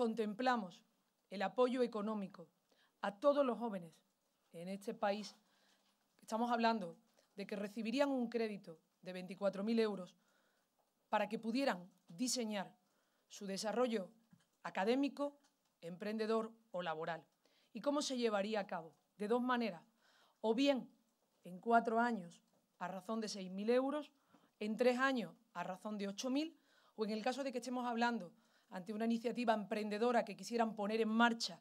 contemplamos el apoyo económico a todos los jóvenes en este país, estamos hablando de que recibirían un crédito de 24.000 euros para que pudieran diseñar su desarrollo académico, emprendedor o laboral. ¿Y cómo se llevaría a cabo? De dos maneras. O bien en cuatro años a razón de 6.000 euros, en tres años a razón de 8.000, o en el caso de que estemos hablando ante una iniciativa emprendedora que quisieran poner en marcha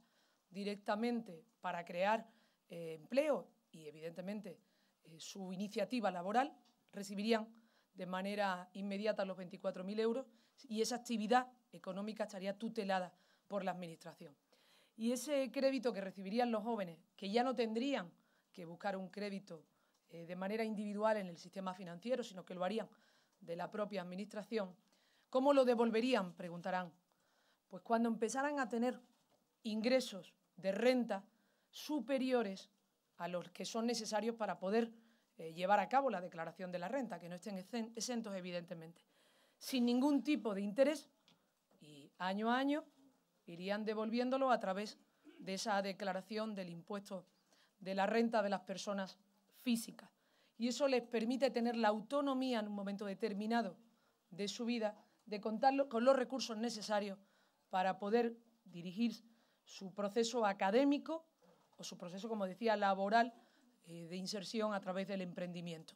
directamente para crear eh, empleo y, evidentemente, eh, su iniciativa laboral, recibirían de manera inmediata los 24.000 euros y esa actividad económica estaría tutelada por la Administración. Y ese crédito que recibirían los jóvenes, que ya no tendrían que buscar un crédito eh, de manera individual en el sistema financiero, sino que lo harían de la propia Administración, ¿cómo lo devolverían? Preguntarán pues cuando empezaran a tener ingresos de renta superiores a los que son necesarios para poder eh, llevar a cabo la declaración de la renta, que no estén exentos evidentemente, sin ningún tipo de interés y año a año irían devolviéndolo a través de esa declaración del impuesto de la renta de las personas físicas. Y eso les permite tener la autonomía en un momento determinado de su vida de contar con los recursos necesarios para poder dirigir su proceso académico o su proceso, como decía, laboral eh, de inserción a través del emprendimiento.